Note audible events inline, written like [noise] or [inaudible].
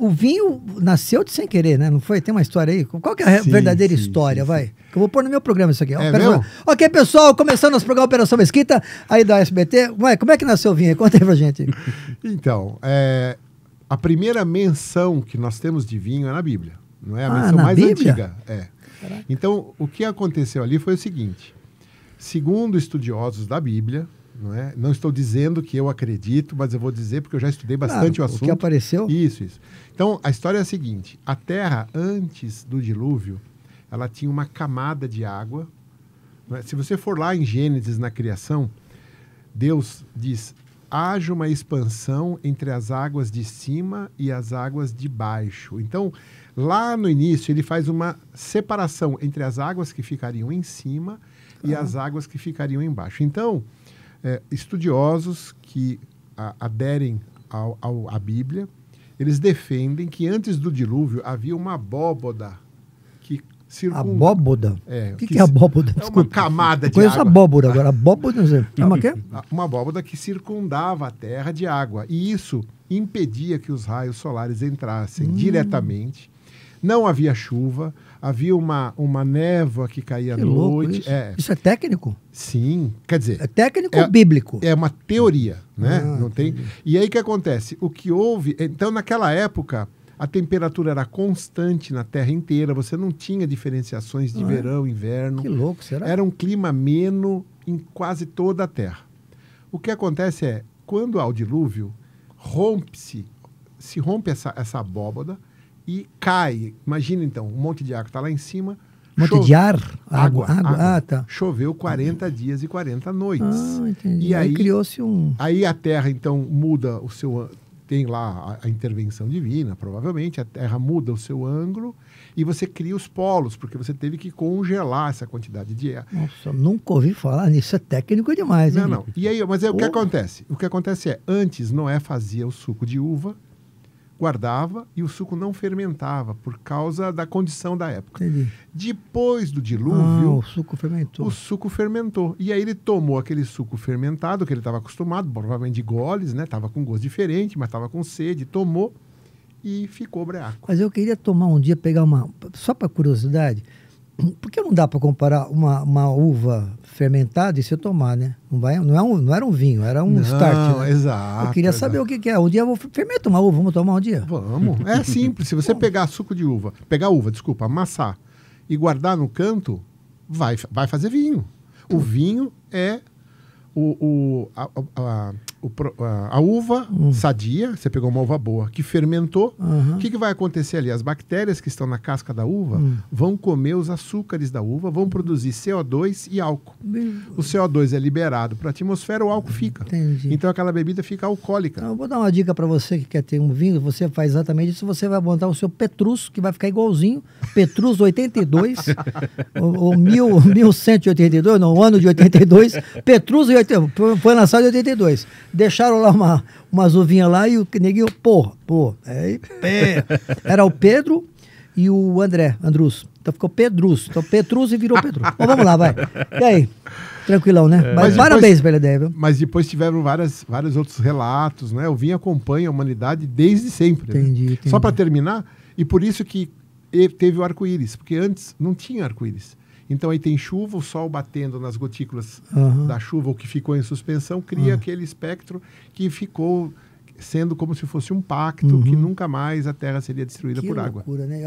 o vinho nasceu de sem querer, né? Não foi? Tem uma história aí? Qual que é a sim, verdadeira sim, história, sim, vai? Que eu vou pôr no meu programa isso aqui. É Operação... Ok, pessoal, começando nosso programa Operação Mesquita, aí da SBT. Ué, como é que nasceu o vinho? Conta aí pra gente. [laughs] então, é, a primeira menção que nós temos de vinho é na Bíblia. Não é a ah, menção ah, mais Bíblia? antiga. É. Então, o que aconteceu ali foi o seguinte. Segundo estudiosos da Bíblia, não, é? não estou dizendo que eu acredito, mas eu vou dizer porque eu já estudei bastante claro, o assunto. O que apareceu? Isso, isso. Então, a história é a seguinte: a Terra, antes do dilúvio, ela tinha uma camada de água. É? Se você for lá em Gênesis, na criação, Deus diz: haja uma expansão entre as águas de cima e as águas de baixo. Então, lá no início, ele faz uma separação entre as águas que ficariam em cima ah. e as águas que ficariam embaixo. Então, é, estudiosos que a, aderem ao, ao, à Bíblia, eles defendem que antes do dilúvio havia uma abóboda que circun... Abóboda? É, o que, que, que é abóboda? É uma camada de água. Conheço abóbora agora. Abóboda, é Uma quê? É? Uma abóboda que circundava a Terra de água. E isso impedia que os raios solares entrassem hum. diretamente não havia chuva, havia uma, uma névoa que caía que à noite. Isso. É. isso. é técnico? Sim, quer dizer. É técnico é, ou bíblico? É uma teoria, né? Ah, Não tem. E aí o que acontece? O que houve. Então, naquela época, a temperatura era constante na Terra inteira, você não tinha diferenciações de ah, é? verão, inverno. Que louco, será? Era um clima ameno em quase toda a Terra. O que acontece é, quando há o dilúvio, rompe-se, se rompe essa, essa abóbada, e cai. Imagina então, um monte de água está lá em cima. Um monte de ar? Água. água. Ah, água. Ah, tá. Choveu 40 dias e 40 noites. Ah, entendi. E aí, aí criou-se um. Aí a Terra, então, muda o seu. Tem lá a, a intervenção divina, provavelmente. A Terra muda o seu ângulo e você cria os polos, porque você teve que congelar essa quantidade de ar. Nossa, nunca ouvi falar nisso, é técnico demais, hein? Não, não. E aí, mas aí, o que acontece? O que acontece é, antes Noé fazia o suco de uva, guardava e o suco não fermentava por causa da condição da época. Entendi. Depois do dilúvio, ah, o suco fermentou. O suco fermentou. E aí ele tomou aquele suco fermentado que ele estava acostumado, provavelmente de goles, né? Tava com gosto diferente, mas estava com sede, tomou e ficou breaco. Mas eu queria tomar um dia pegar uma, só para curiosidade, porque não dá para comparar uma, uma uva fermentada e se tomar, né? Não, vai, não, é um, não era um vinho, era um não, start. Né? Exato. Eu queria saber o que, é. Um dia eu vou fermentar uma uva, vamos tomar um dia? Vamos. É [laughs] simples. Se você pegar suco de uva, pegar uva, desculpa, amassar e guardar no canto, vai, vai fazer vinho. O tá. vinho é o, o a, a, o, a, a, uva uhum. sadia, você pegou uma uva boa, que fermentou, o uhum. que, que, vai acontecer ali? As bactérias que estão na casca da uva uhum. vão comer os açúcares da uva, vão produzir CO2 e álcool. O CO2 é liberado para a atmosfera, o álcool fica. Entendi. Então aquela bebida fica alcoólica. Então, eu vou dar uma dica para você que quer ter um vinho, você faz exatamente isso, você vai montar o seu Petrus, que vai ficar igualzinho, Petrus 82, [laughs] ou, mil, 1182, não, o ano de 82, Petrus 82, foi lançado em 82 deixaram lá uma, umas ovinhas lá e o neguinho, porra, pô, aí, é, pé. Era o Pedro e o André, Andrus. Então ficou Pedrus. Então Petrus e virou Pedro. Bom, vamos lá, vai. E aí? Tranquilão, né? É. Mas parabéns pela ideia, viu? Mas depois tiveram várias, vários outros relatos, né? O Vinho acompanha a humanidade desde sempre. Entendi. Né? entendi. Só para terminar, e por isso que teve o arco-íris, porque antes não tinha arco-íris. Então aí tem chuva, o sol batendo nas gotículas uhum. da chuva, o que ficou em suspensão, cria uhum. aquele espectro que ficou sendo como se fosse um pacto, que uhum. nunca mais a Terra seria destruída que por loucura, água. Né?